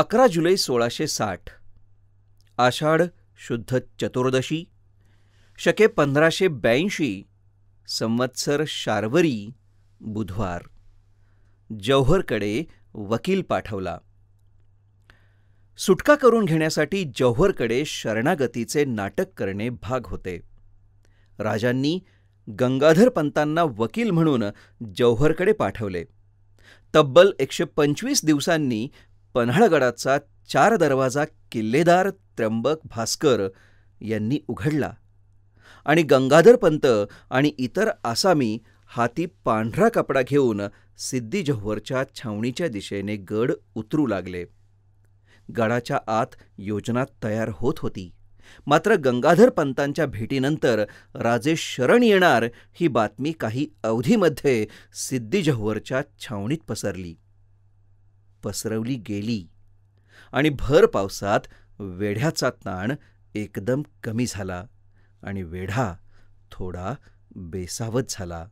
अकरा जुलै सोळाशे साठ आषाढ शुद्ध चतुर्दशी शके पंधराशे ब्याऐंशी संवत्सर शार्वरी बुधवार जौहरकडे वकील पाठवला सुटका करून घेण्यासाठी जौहरकडे शरणागतीचे नाटक करणे भाग होते राजांनी गंगाधर पंतांना वकील म्हणून जौहरकडे पाठवले तब्बल एकशे पंचवीस दिवसांनी पन्हाळगडाचा चार दरवाजा किल्लेदार त्र्यंबक भास्कर यांनी उघडला आणि गंगाधर पंत आणि इतर आसामी हाती पांढरा कपडा घेऊन सिद्दी छावणीच्या दिशेने गड उतरू लागले गडाच्या आत योजना तयार होत होती मात्र गंगाधर पंतांच्या भेटीनंतर राजे शरण येणार ही बातमी काही अवधीमध्ये सिद्दी छावणीत पसरली पसरवली गेली आणि भर पावसात वेढ्याचा ताण एकदम कमी झाला आणि वेढा थोडा बेसावत झाला